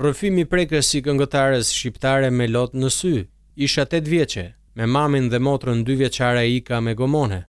Rëfimi prekës si këngëtares shqiptare me lot në sy, isha 8 vjeqe, me mamin dhe motrën 2 vjeqara i ka me gomone.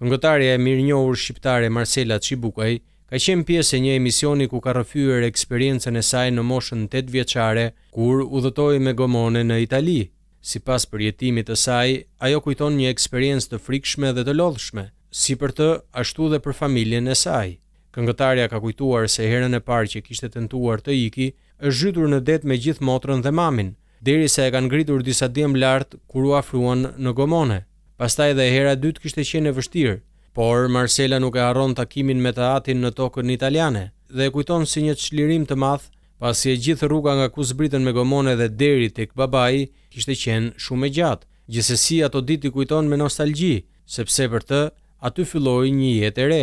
Këngëtare e mirë njohur shqiptare Marcela Qibukaj, ka qenë pjesë e një emisioni ku ka rëfyër eksperiencen e saj në moshën 8 vjeqare, kur u dhëtoj me gomone në Itali. Si pas për jetimit të saj, ajo kujton një eksperiencë të frikshme dhe të lodhshme, si për të ashtu dhe për familjen e saj. Këngëtarja ka kujtuar se herën e parë që kishte tentuar të iki, është zhytur në det me gjithë motrën dhe mamin, deri se e kanë gritur disa djem lartë kur u afruan në gomone. Pastaj edhe hera dytë kishte qenë e vështirë, por Marcela nuk e harron takimin me të atin në tokën italiane dhe e kujton si një çlirim të madh pasi e gjithë rruga nga ku zbritën me gomone dhe deri tek babai kishte qenë shumë e gjatë. Gjithsesi ato ditë i kujton me nostalgji, sepse për të aty filloi një jetë e re